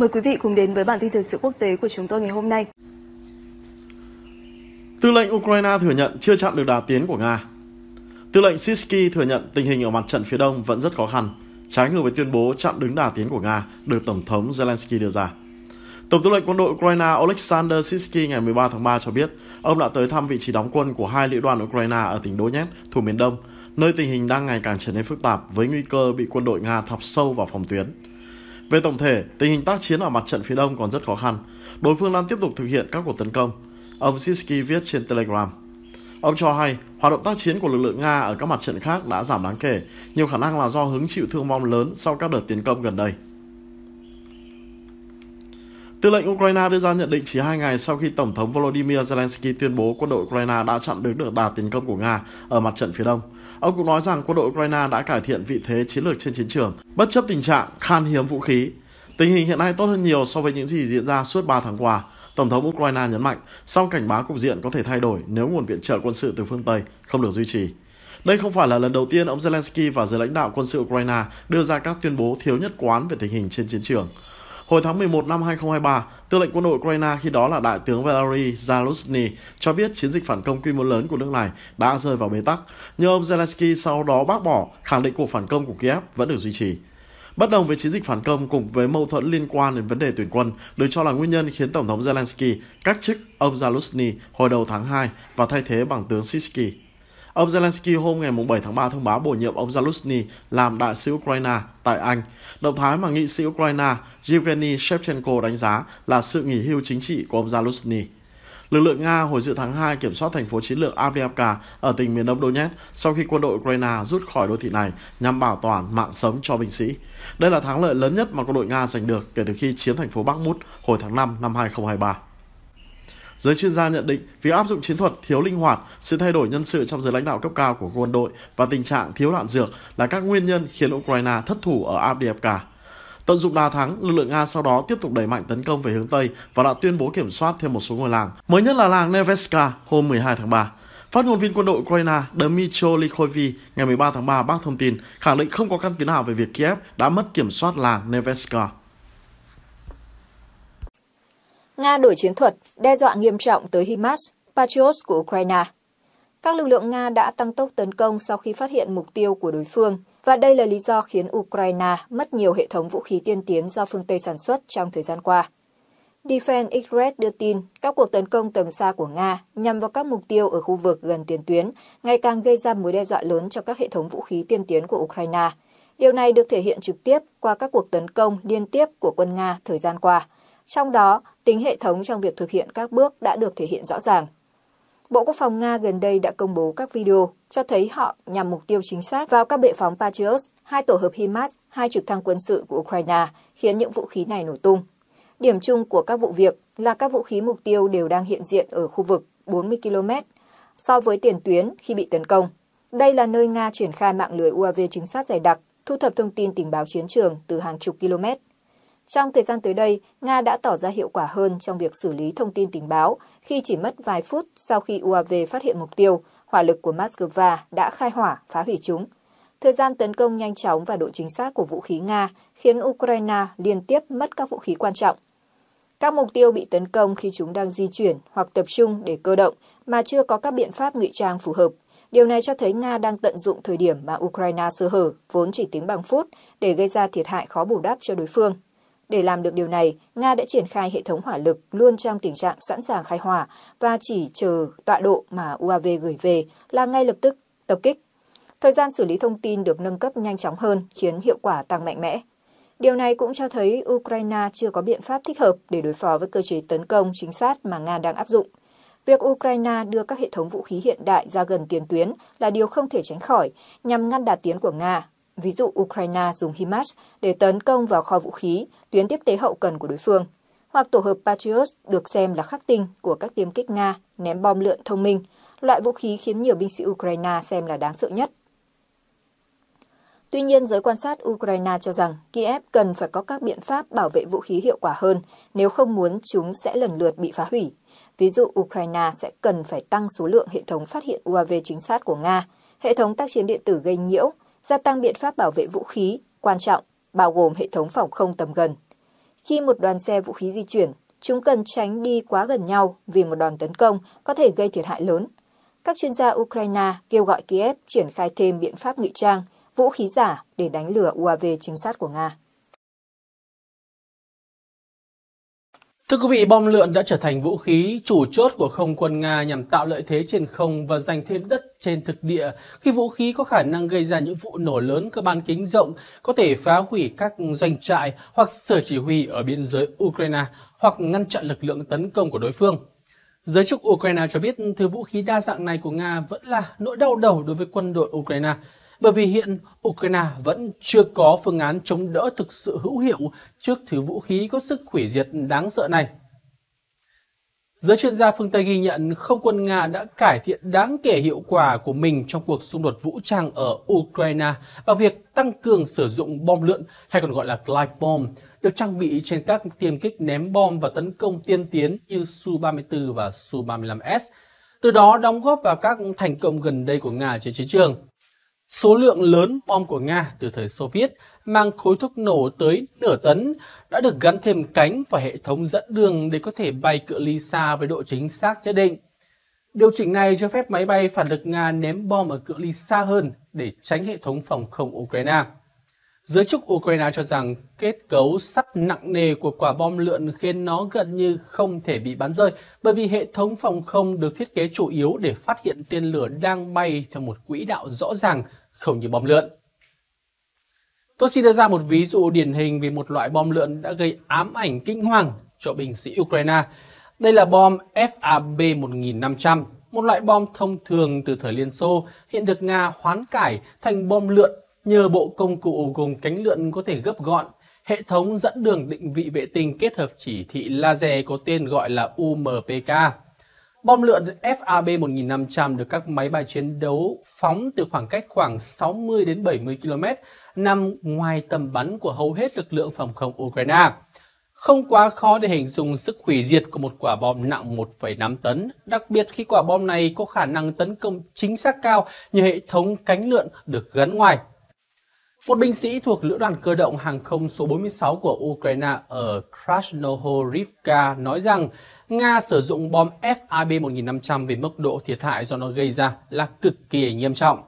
Mời quý vị cùng đến với bản tin thời sự quốc tế của chúng tôi ngày hôm nay. Tư lệnh Ukraine thừa nhận chưa chặn được đà tiến của Nga. Tư lệnh Sisky thừa nhận tình hình ở mặt trận phía đông vẫn rất khó khăn, trái ngược với tuyên bố chặn đứng đà tiến của Nga được Tổng thống Zelensky đưa ra. Tổng tư lệnh quân đội Ukraine Oleksandr Sisky ngày 13 tháng 3 cho biết ông đã tới thăm vị trí đóng quân của hai lữ đoàn Ukraine ở tỉnh Donetsk, thủ miền đông, nơi tình hình đang ngày càng trở nên phức tạp với nguy cơ bị quân đội Nga thọc sâu vào phòng tuyến. Về tổng thể, tình hình tác chiến ở mặt trận phía đông còn rất khó khăn. Đối phương đang tiếp tục thực hiện các cuộc tấn công. Ông Sisky viết trên Telegram. Ông cho hay, hoạt động tác chiến của lực lượng Nga ở các mặt trận khác đã giảm đáng kể, nhiều khả năng là do hứng chịu thương vong lớn sau các đợt tiến công gần đây. Tư lệnh Ukraine đưa ra nhận định chỉ hai ngày sau khi Tổng thống Volodymyr Zelensky tuyên bố quân đội Ukraine đã chặn đứng được đà tiến công của Nga ở mặt trận phía đông. Ông cũng nói rằng quân đội Ukraine đã cải thiện vị thế chiến lược trên chiến trường, bất chấp tình trạng khan hiếm vũ khí. Tình hình hiện nay tốt hơn nhiều so với những gì diễn ra suốt 3 tháng qua. Tổng thống Ukraine nhấn mạnh, song cảnh báo cục diện có thể thay đổi nếu nguồn viện trợ quân sự từ phương Tây không được duy trì. Đây không phải là lần đầu tiên ông Zelensky và giới lãnh đạo quân sự Ukraine đưa ra các tuyên bố thiếu nhất quán về tình hình trên chiến trường. Hồi tháng 11 năm 2023, tư lệnh quân đội Ukraine khi đó là Đại tướng Valery Zaluzny cho biết chiến dịch phản công quy mô lớn của nước này đã rơi vào bế tắc, nhưng ông Zelensky sau đó bác bỏ khẳng định cuộc phản công của Kiev vẫn được duy trì. Bất đồng với chiến dịch phản công cùng với mâu thuẫn liên quan đến vấn đề tuyển quân được cho là nguyên nhân khiến Tổng thống Zelensky cách chức ông Zaluzny hồi đầu tháng 2 và thay thế bằng tướng Sisky. Ông Zelensky hôm ngày 7 tháng 3 thông báo bổ nhiệm ông Zaluzny làm đại sứ Ukraine tại Anh. Động thái mà nghị sĩ Ukraine Yevgeny Shevchenko đánh giá là sự nghỉ hưu chính trị của ông Zaluzny. Lực lượng Nga hồi giữa tháng 2 kiểm soát thành phố chiến lược Avdiivka ở tỉnh miền đông Donetsk sau khi quân đội Ukraine rút khỏi đô thị này nhằm bảo toàn mạng sống cho binh sĩ. Đây là thắng lợi lớn nhất mà quân đội Nga giành được kể từ khi chiếm thành phố Bakhmut hồi tháng 5 năm 2023. Giới chuyên gia nhận định, việc áp dụng chiến thuật thiếu linh hoạt, sự thay đổi nhân sự trong giới lãnh đạo cấp cao của quân đội và tình trạng thiếu đạn dược là các nguyên nhân khiến Ukraine thất thủ ở Abdiivka. Tận dụng đà thắng, lực lượng Nga sau đó tiếp tục đẩy mạnh tấn công về hướng Tây và đã tuyên bố kiểm soát thêm một số ngôi làng, mới nhất là làng Neveska hôm 12 tháng 3. Phát ngôn viên quân đội Ukraine Dmytro Likhovi ngày 13 tháng 3 bác thông tin khẳng định không có căn cứ nào về việc Kiev đã mất kiểm soát làng Neveska. Nga đổi chiến thuật, đe dọa nghiêm trọng tới HIMARS, Patriot của Ukraine. Các lực lượng Nga đã tăng tốc tấn công sau khi phát hiện mục tiêu của đối phương, và đây là lý do khiến Ukraine mất nhiều hệ thống vũ khí tiên tiến do phương Tây sản xuất trong thời gian qua. Defense Express đưa tin các cuộc tấn công tầm xa của Nga nhằm vào các mục tiêu ở khu vực gần tiền tuyến ngày càng gây ra mối đe dọa lớn cho các hệ thống vũ khí tiên tiến của Ukraine. Điều này được thể hiện trực tiếp qua các cuộc tấn công liên tiếp của quân Nga thời gian qua – trong đó, tính hệ thống trong việc thực hiện các bước đã được thể hiện rõ ràng. Bộ Quốc phòng Nga gần đây đã công bố các video cho thấy họ nhằm mục tiêu chính xác vào các bệ phóng Patriot, hai tổ hợp HIMARS, hai trực thăng quân sự của Ukraine, khiến những vũ khí này nổ tung. Điểm chung của các vụ việc là các vũ khí mục tiêu đều đang hiện diện ở khu vực 40 km so với tiền tuyến khi bị tấn công. Đây là nơi Nga triển khai mạng lưới UAV chính xác dày đặc, thu thập thông tin tình báo chiến trường từ hàng chục km. Trong thời gian tới đây, Nga đã tỏ ra hiệu quả hơn trong việc xử lý thông tin tình báo khi chỉ mất vài phút sau khi UAV phát hiện mục tiêu, hỏa lực của Moscow đã khai hỏa, phá hủy chúng. Thời gian tấn công nhanh chóng và độ chính xác của vũ khí Nga khiến Ukraine liên tiếp mất các vũ khí quan trọng. Các mục tiêu bị tấn công khi chúng đang di chuyển hoặc tập trung để cơ động mà chưa có các biện pháp ngụy trang phù hợp. Điều này cho thấy Nga đang tận dụng thời điểm mà Ukraine sơ hở, vốn chỉ tính bằng phút, để gây ra thiệt hại khó bù đắp cho đối phương. Để làm được điều này, Nga đã triển khai hệ thống hỏa lực luôn trong tình trạng sẵn sàng khai hỏa và chỉ chờ tọa độ mà UAV gửi về là ngay lập tức tập kích. Thời gian xử lý thông tin được nâng cấp nhanh chóng hơn, khiến hiệu quả tăng mạnh mẽ. Điều này cũng cho thấy Ukraine chưa có biện pháp thích hợp để đối phó với cơ chế tấn công chính xác mà Nga đang áp dụng. Việc Ukraine đưa các hệ thống vũ khí hiện đại ra gần tiền tuyến là điều không thể tránh khỏi, nhằm ngăn đà tiến của Nga ví dụ Ukraine dùng HIMARS để tấn công vào kho vũ khí, tuyến tiếp tế hậu cần của đối phương, hoặc tổ hợp Patriot được xem là khắc tinh của các tiêm kích Nga ném bom lượn thông minh, loại vũ khí khiến nhiều binh sĩ Ukraine xem là đáng sợ nhất. Tuy nhiên, giới quan sát Ukraine cho rằng Kiev cần phải có các biện pháp bảo vệ vũ khí hiệu quả hơn nếu không muốn chúng sẽ lần lượt bị phá hủy. Ví dụ, Ukraine sẽ cần phải tăng số lượng hệ thống phát hiện UAV chính xác của Nga, hệ thống tác chiến điện tử gây nhiễu gia tăng biện pháp bảo vệ vũ khí, quan trọng, bao gồm hệ thống phòng không tầm gần. Khi một đoàn xe vũ khí di chuyển, chúng cần tránh đi quá gần nhau vì một đòn tấn công có thể gây thiệt hại lớn. Các chuyên gia Ukraine kêu gọi Kiev triển khai thêm biện pháp ngụy trang, vũ khí giả để đánh lửa UAV chính sát của Nga. Thưa quý vị, bom lượn đã trở thành vũ khí chủ chốt của không quân Nga nhằm tạo lợi thế trên không và giành thêm đất trên thực địa khi vũ khí có khả năng gây ra những vụ nổ lớn có bán kính rộng, có thể phá hủy các doanh trại hoặc sở chỉ huy ở biên giới Ukraine hoặc ngăn chặn lực lượng tấn công của đối phương. Giới chức Ukraine cho biết thứ vũ khí đa dạng này của Nga vẫn là nỗi đau đầu đối với quân đội Ukraine bởi vì hiện Ukraine vẫn chưa có phương án chống đỡ thực sự hữu hiệu trước thứ vũ khí có sức hủy diệt đáng sợ này. Giới chuyên gia phương Tây ghi nhận không quân Nga đã cải thiện đáng kể hiệu quả của mình trong cuộc xung đột vũ trang ở Ukraine bằng việc tăng cường sử dụng bom lượn hay còn gọi là glide bomb được trang bị trên các tiêm kích ném bom và tấn công tiên tiến như Su-34 và Su-35S, từ đó đóng góp vào các thành công gần đây của Nga trên chiến trường. Số lượng lớn bom của Nga từ thời Xô Viết mang khối thuốc nổ tới nửa tấn đã được gắn thêm cánh và hệ thống dẫn đường để có thể bay cự ly xa với độ chính xác nhất định. Điều chỉnh này cho phép máy bay phản lực Nga ném bom ở cự ly xa hơn để tránh hệ thống phòng không Ukraine. Giới chức Ukraine cho rằng kết cấu sắt nặng nề của quả bom lượn khiến nó gần như không thể bị bắn rơi bởi vì hệ thống phòng không được thiết kế chủ yếu để phát hiện tên lửa đang bay theo một quỹ đạo rõ ràng không như bom lượn. Tôi xin đưa ra một ví dụ điển hình về một loại bom lượn đã gây ám ảnh kinh hoàng cho binh sĩ Ukraine. Đây là bom FAB-1500, một loại bom thông thường từ thời Liên Xô hiện được Nga hoán cải thành bom lượn nhờ bộ công cụ gồm cánh lượn có thể gấp gọn, hệ thống dẫn đường định vị vệ tinh kết hợp chỉ thị laser có tên gọi là UMPK. Bom lượn FAB 1500 được các máy bay chiến đấu phóng từ khoảng cách khoảng 60 đến 70 km, nằm ngoài tầm bắn của hầu hết lực lượng phòng không Ukraine. Không quá khó để hình dung sức hủy diệt của một quả bom nặng 1,5 tấn, đặc biệt khi quả bom này có khả năng tấn công chính xác cao như hệ thống cánh lượn được gắn ngoài một binh sĩ thuộc lữ đoàn cơ động hàng không số 46 của Ukraine ở Krasnohorivka nói rằng Nga sử dụng bom FAB-1500 vì mức độ thiệt hại do nó gây ra là cực kỳ nghiêm trọng.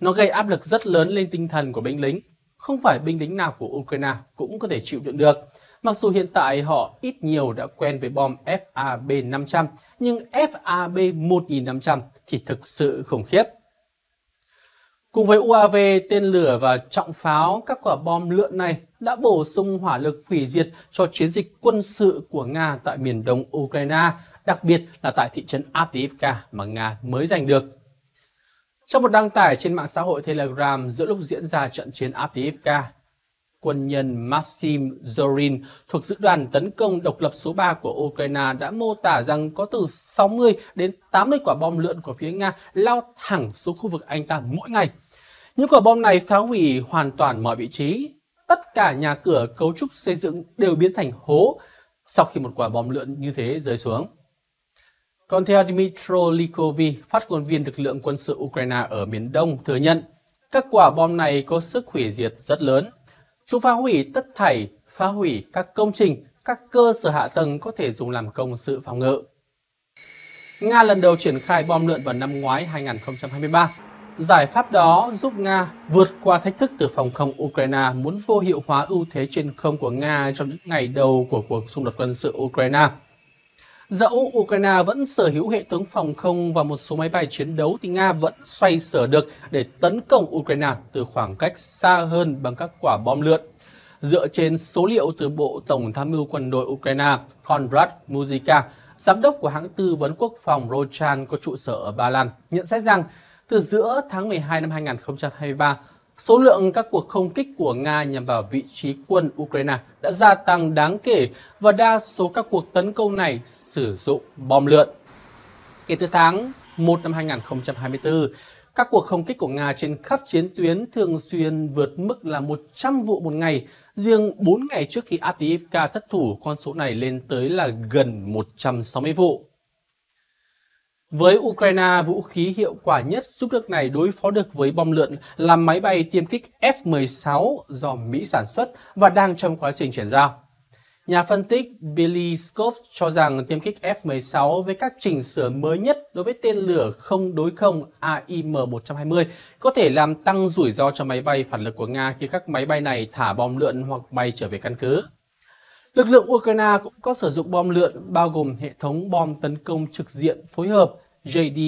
Nó gây áp lực rất lớn lên tinh thần của binh lính. Không phải binh lính nào của Ukraine cũng có thể chịu đựng được. Mặc dù hiện tại họ ít nhiều đã quen với bom FAB-500, nhưng FAB-1500 thì thực sự khủng khiếp. Cùng với UAV, tên lửa và trọng pháo, các quả bom lượn này đã bổ sung hỏa lực hủy diệt cho chiến dịch quân sự của Nga tại miền đông Ukraine, đặc biệt là tại thị trấn Avdiivka mà Nga mới giành được. Trong một đăng tải trên mạng xã hội Telegram giữa lúc diễn ra trận chiến Avdiivka, quân nhân Maxim Zorin thuộc dự đoàn tấn công độc lập số 3 của Ukraine đã mô tả rằng có từ 60 đến 80 quả bom lượn của phía Nga lao thẳng xuống khu vực anh ta mỗi ngày những quả bom này phá hủy hoàn toàn mọi vị trí. Tất cả nhà cửa cấu trúc xây dựng đều biến thành hố sau khi một quả bom lượn như thế rơi xuống. Còn theo Dmitro Likovi, phát ngôn viên lực lượng quân sự Ukraine ở miền Đông thừa nhận, các quả bom này có sức hủy diệt rất lớn. Chúng phá hủy tất thảy, phá hủy các công trình, các cơ sở hạ tầng có thể dùng làm công sự phòng ngự. Nga lần đầu triển khai bom lượn vào năm ngoái 2023 Giải pháp đó giúp Nga vượt qua thách thức từ phòng không Ukraine muốn vô hiệu hóa ưu thế trên không của Nga trong những ngày đầu của cuộc xung đột quân sự Ukraine. Dẫu Ukraine vẫn sở hữu hệ thống phòng không và một số máy bay chiến đấu thì Nga vẫn xoay sở được để tấn công Ukraine từ khoảng cách xa hơn bằng các quả bom lượn. Dựa trên số liệu từ Bộ Tổng tham mưu quân đội Ukraine, Konrad Muzika, giám đốc của hãng tư vấn quốc phòng Rochan có trụ sở ở Ba Lan, nhận xét rằng từ giữa tháng 12 năm 2023, số lượng các cuộc không kích của Nga nhằm vào vị trí quân Ukraine đã gia tăng đáng kể và đa số các cuộc tấn công này sử dụng bom lượn. Kể từ tháng 1 năm 2024, các cuộc không kích của Nga trên khắp chiến tuyến thường xuyên vượt mức là 100 vụ một ngày. Riêng 4 ngày trước khi Avdiivka thất thủ, con số này lên tới là gần 160 vụ. Với Ukraine, vũ khí hiệu quả nhất giúp nước này đối phó được với bom lượn là máy bay tiêm kích F-16 do Mỹ sản xuất và đang trong quá trình chuyển giao. Nhà phân tích Billy Scott cho rằng tiêm kích F-16 với các chỉnh sửa mới nhất đối với tên lửa không đối không AIM-120 có thể làm tăng rủi ro cho máy bay phản lực của Nga khi các máy bay này thả bom lượn hoặc bay trở về căn cứ. Lực lượng Ukraine cũng có sử dụng bom lượn bao gồm hệ thống bom tấn công trực diện phối hợp JD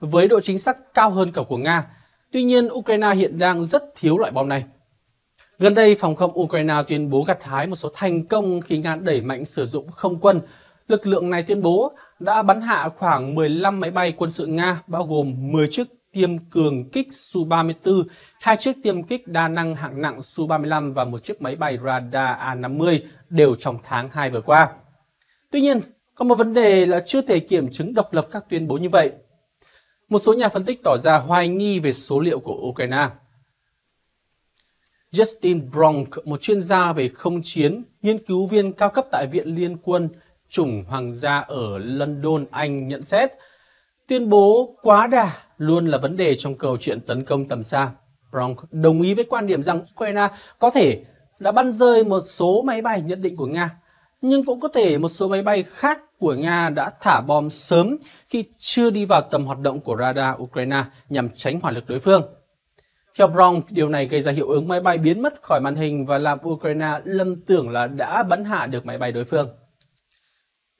với độ chính xác cao hơn cả của Nga. Tuy nhiên, Ukraine hiện đang rất thiếu loại bom này. Gần đây, phòng không Ukraine tuyên bố gặt hái một số thành công khi Nga đẩy mạnh sử dụng không quân. Lực lượng này tuyên bố đã bắn hạ khoảng 15 máy bay quân sự Nga, bao gồm 10 chiếc tiêm cường kích Su-34, hai chiếc tiêm kích đa năng hạng nặng Su-35 và một chiếc máy bay radar A-50 đều trong tháng 2 vừa qua. Tuy nhiên, còn một vấn đề là chưa thể kiểm chứng độc lập các tuyên bố như vậy. Một số nhà phân tích tỏ ra hoài nghi về số liệu của Ukraine. Justin Bronk, một chuyên gia về không chiến, nghiên cứu viên cao cấp tại Viện Liên quân chủng Hoàng gia ở London, Anh nhận xét, tuyên bố quá đà luôn là vấn đề trong câu chuyện tấn công tầm xa. Bronk đồng ý với quan điểm rằng Ukraine có thể đã bắn rơi một số máy bay nhận định của Nga, nhưng cũng có thể một số máy bay khác của Nga đã thả bom sớm khi chưa đi vào tầm hoạt động của radar Ukraine nhằm tránh hỏa lực đối phương. Theo Bron, điều này gây ra hiệu ứng máy bay biến mất khỏi màn hình và làm Ukraine lâm tưởng là đã bắn hạ được máy bay đối phương.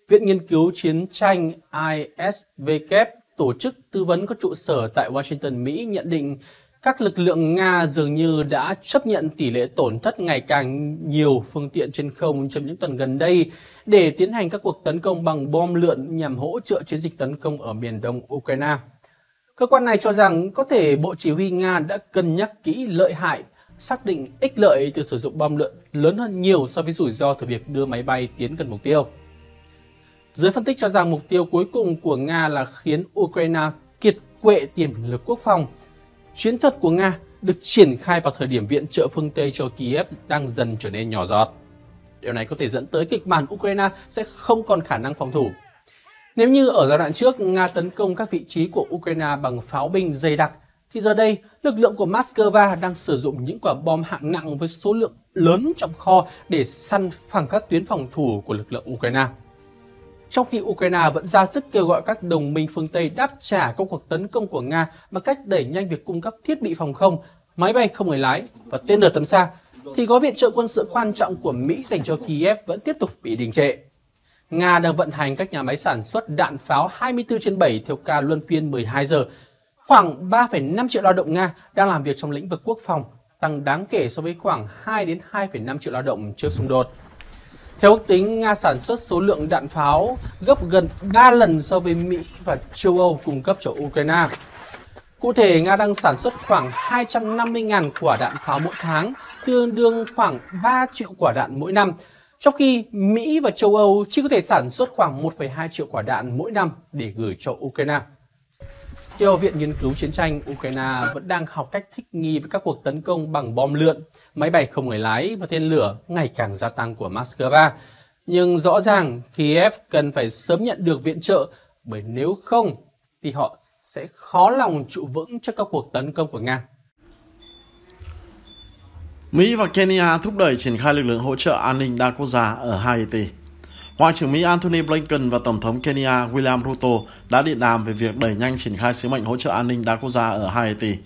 Viện Nghiên cứu Chiến tranh ISVK, e tổ chức tư vấn có trụ sở tại Washington, Mỹ nhận định các lực lượng Nga dường như đã chấp nhận tỷ lệ tổn thất ngày càng nhiều phương tiện trên không trong những tuần gần đây để tiến hành các cuộc tấn công bằng bom lượn nhằm hỗ trợ chiến dịch tấn công ở miền đông Ukraine. Cơ quan này cho rằng có thể Bộ Chỉ huy Nga đã cân nhắc kỹ lợi hại, xác định ích lợi từ sử dụng bom lượn lớn hơn nhiều so với rủi ro từ việc đưa máy bay tiến gần mục tiêu. Giới phân tích cho rằng mục tiêu cuối cùng của Nga là khiến Ukraine kiệt quệ tiềm lực quốc phòng – Chiến thuật của Nga được triển khai vào thời điểm viện trợ phương Tây cho Kiev đang dần trở nên nhỏ giọt. Điều này có thể dẫn tới kịch bản Ukraine sẽ không còn khả năng phòng thủ. Nếu như ở giai đoạn trước Nga tấn công các vị trí của Ukraine bằng pháo binh dày đặc, thì giờ đây lực lượng của Moscow đang sử dụng những quả bom hạng nặng với số lượng lớn trong kho để săn phẳng các tuyến phòng thủ của lực lượng Ukraine trong khi Ukraine vẫn ra sức kêu gọi các đồng minh phương Tây đáp trả các cuộc tấn công của Nga bằng cách đẩy nhanh việc cung cấp thiết bị phòng không, máy bay không người lái và tên lửa tầm xa, thì gói viện trợ quân sự quan trọng của Mỹ dành cho Kiev vẫn tiếp tục bị đình trệ. Nga đang vận hành các nhà máy sản xuất đạn pháo 24 trên 7 theo ca luân phiên 12 giờ. Khoảng 3,5 triệu lao động Nga đang làm việc trong lĩnh vực quốc phòng, tăng đáng kể so với khoảng 2 đến 2,5 triệu lao động trước xung đột. Theo ước tính, Nga sản xuất số lượng đạn pháo gấp gần 3 lần so với Mỹ và châu Âu cung cấp cho Ukraine. Cụ thể, Nga đang sản xuất khoảng 250.000 quả đạn pháo mỗi tháng, tương đương khoảng 3 triệu quả đạn mỗi năm, trong khi Mỹ và châu Âu chỉ có thể sản xuất khoảng 1,2 triệu quả đạn mỗi năm để gửi cho Ukraine. Theo Viện Nghiên cứu Chiến tranh, Ukraine vẫn đang học cách thích nghi với các cuộc tấn công bằng bom lượn, máy bay không người lái và tên lửa ngày càng gia tăng của Moscow. Nhưng rõ ràng Kiev cần phải sớm nhận được viện trợ bởi nếu không thì họ sẽ khó lòng trụ vững trước các cuộc tấn công của Nga. Mỹ và Kenya thúc đẩy triển khai lực lượng hỗ trợ an ninh đa quốc gia ở Haiti. Ngoại trưởng Mỹ Antony Blinken và Tổng thống Kenya William Ruto đã điện đàm về việc đẩy nhanh triển khai sứ mệnh hỗ trợ an ninh đa quốc gia ở Haiti.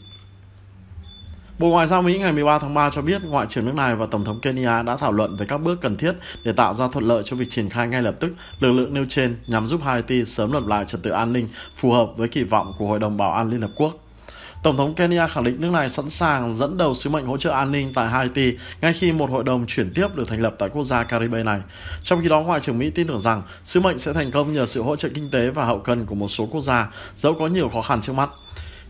Bộ Ngoại giao Mỹ ngày 13 tháng 3 cho biết Ngoại trưởng nước này và Tổng thống Kenya đã thảo luận về các bước cần thiết để tạo ra thuận lợi cho việc triển khai ngay lập tức lực lượng nêu trên nhằm giúp Haiti sớm lập lại trật tự an ninh phù hợp với kỳ vọng của Hội đồng Bảo an Liên Hợp Quốc. Tổng thống Kenya khẳng định nước này sẵn sàng dẫn đầu sứ mệnh hỗ trợ an ninh tại Haiti ngay khi một hội đồng chuyển tiếp được thành lập tại quốc gia Caribe này. Trong khi đó, Ngoại trưởng Mỹ tin tưởng rằng sứ mệnh sẽ thành công nhờ sự hỗ trợ kinh tế và hậu cần của một số quốc gia, dẫu có nhiều khó khăn trước mắt.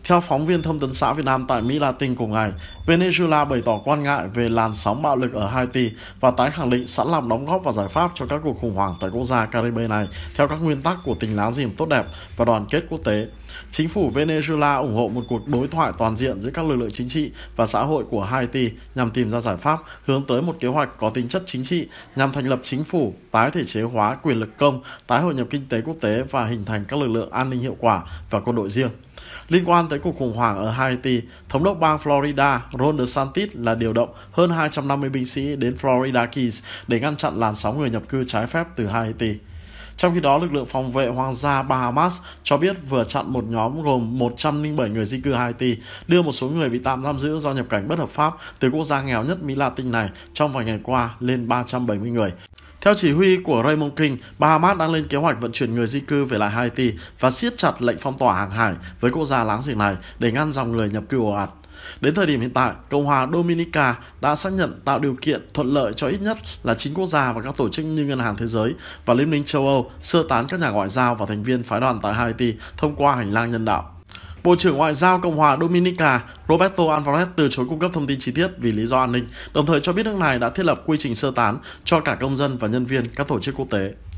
Theo phóng viên thông tấn xã Việt Nam tại Mỹ Latin cùng ngày, Venezuela bày tỏ quan ngại về làn sóng bạo lực ở Haiti và tái khẳng định sẵn lòng đóng góp và giải pháp cho các cuộc khủng hoảng tại quốc gia Caribe này theo các nguyên tắc của tình láng giềng tốt đẹp và đoàn kết quốc tế. Chính phủ Venezuela ủng hộ một cuộc đối thoại toàn diện giữa các lực lượng chính trị và xã hội của Haiti nhằm tìm ra giải pháp hướng tới một kế hoạch có tính chất chính trị nhằm thành lập chính phủ, tái thể chế hóa quyền lực công, tái hội nhập kinh tế quốc tế và hình thành các lực lượng an ninh hiệu quả và quân đội riêng. Liên quan tới cuộc khủng hoảng ở Haiti, Thống đốc bang Florida Ron DeSantis là điều động hơn 250 binh sĩ đến Florida Keys để ngăn chặn làn sóng người nhập cư trái phép từ Haiti. Trong khi đó, lực lượng phòng vệ hoàng gia Bahamas cho biết vừa chặn một nhóm gồm 107 người di cư Haiti, đưa một số người bị tạm giam giữ do nhập cảnh bất hợp pháp từ quốc gia nghèo nhất Mỹ Latin này trong vài ngày qua lên 370 người, theo chỉ huy của Raymond King, Bahamas đang lên kế hoạch vận chuyển người di cư về lại Haiti và siết chặt lệnh phong tỏa hàng hải với quốc gia láng giềng này để ngăn dòng người nhập cư ồ ạt. Đến thời điểm hiện tại, Cộng hòa Dominica đã xác nhận tạo điều kiện thuận lợi cho ít nhất là 9 quốc gia và các tổ chức như Ngân hàng Thế giới và Liên minh châu Âu sơ tán các nhà ngoại giao và thành viên phái đoàn tại Haiti thông qua hành lang nhân đạo. Bộ trưởng Ngoại giao Cộng hòa Dominica Roberto Alvarez từ chối cung cấp thông tin chi tiết vì lý do an ninh, đồng thời cho biết nước này đã thiết lập quy trình sơ tán cho cả công dân và nhân viên các tổ chức quốc tế.